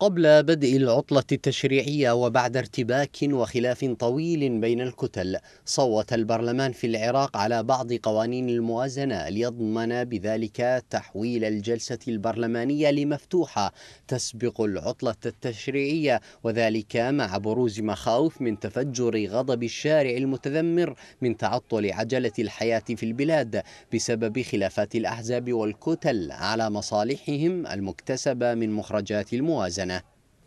قبل بدء العطلة التشريعية وبعد ارتباك وخلاف طويل بين الكتل صوت البرلمان في العراق على بعض قوانين الموازنة ليضمن بذلك تحويل الجلسة البرلمانية لمفتوحة تسبق العطلة التشريعية وذلك مع بروز مخاوف من تفجر غضب الشارع المتذمر من تعطل عجلة الحياة في البلاد بسبب خلافات الأحزاب والكتل على مصالحهم المكتسبة من مخرجات الموازنة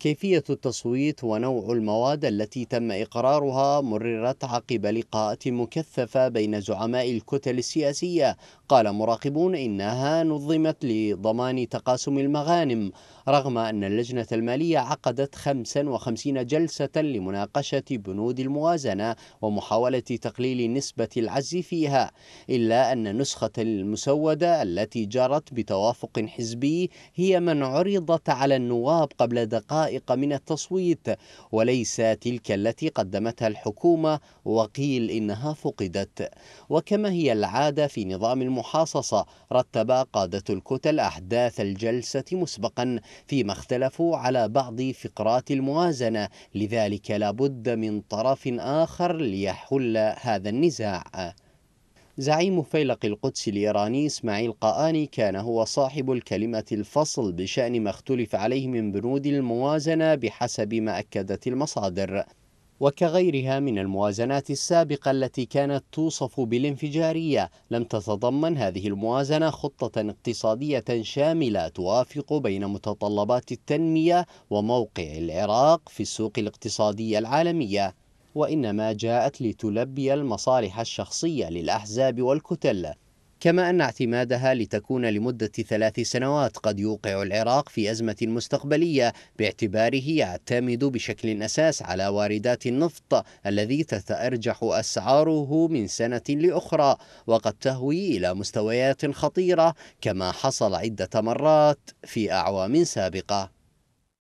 كيفية التصويت ونوع المواد التي تم إقرارها مررت عقب لقاءات مكثفة بين زعماء الكتل السياسية قال مراقبون إنها نظمت لضمان تقاسم المغانم رغم أن اللجنة المالية عقدت 55 جلسة لمناقشة بنود الموازنة ومحاولة تقليل نسبة العجز فيها إلا أن نسخة المسودة التي جرت بتوافق حزبي هي من عرضت على النواب قبل دقائق الحقائق من التصويت وليس تلك التي قدمتها الحكومة وقيل إنها فقدت وكما هي العادة في نظام المحاصصة رتب قادة الكتل أحداث الجلسة مسبقا فيما اختلفوا على بعض فقرات الموازنة لذلك لابد من طرف آخر ليحل هذا النزاع زعيم فيلق القدس الإيراني إسماعيل قآني كان هو صاحب الكلمة الفصل بشأن ما اختلف عليه من بنود الموازنة بحسب ما أكدت المصادر وكغيرها من الموازنات السابقة التي كانت توصف بالانفجارية لم تتضمن هذه الموازنة خطة اقتصادية شاملة توافق بين متطلبات التنمية وموقع العراق في السوق الاقتصادية العالمية وإنما جاءت لتلبي المصالح الشخصية للأحزاب والكتل كما أن اعتمادها لتكون لمدة ثلاث سنوات قد يوقع العراق في أزمة مستقبلية باعتباره يعتمد بشكل أساس على واردات النفط الذي تتأرجح أسعاره من سنة لأخرى وقد تهوي إلى مستويات خطيرة كما حصل عدة مرات في أعوام سابقة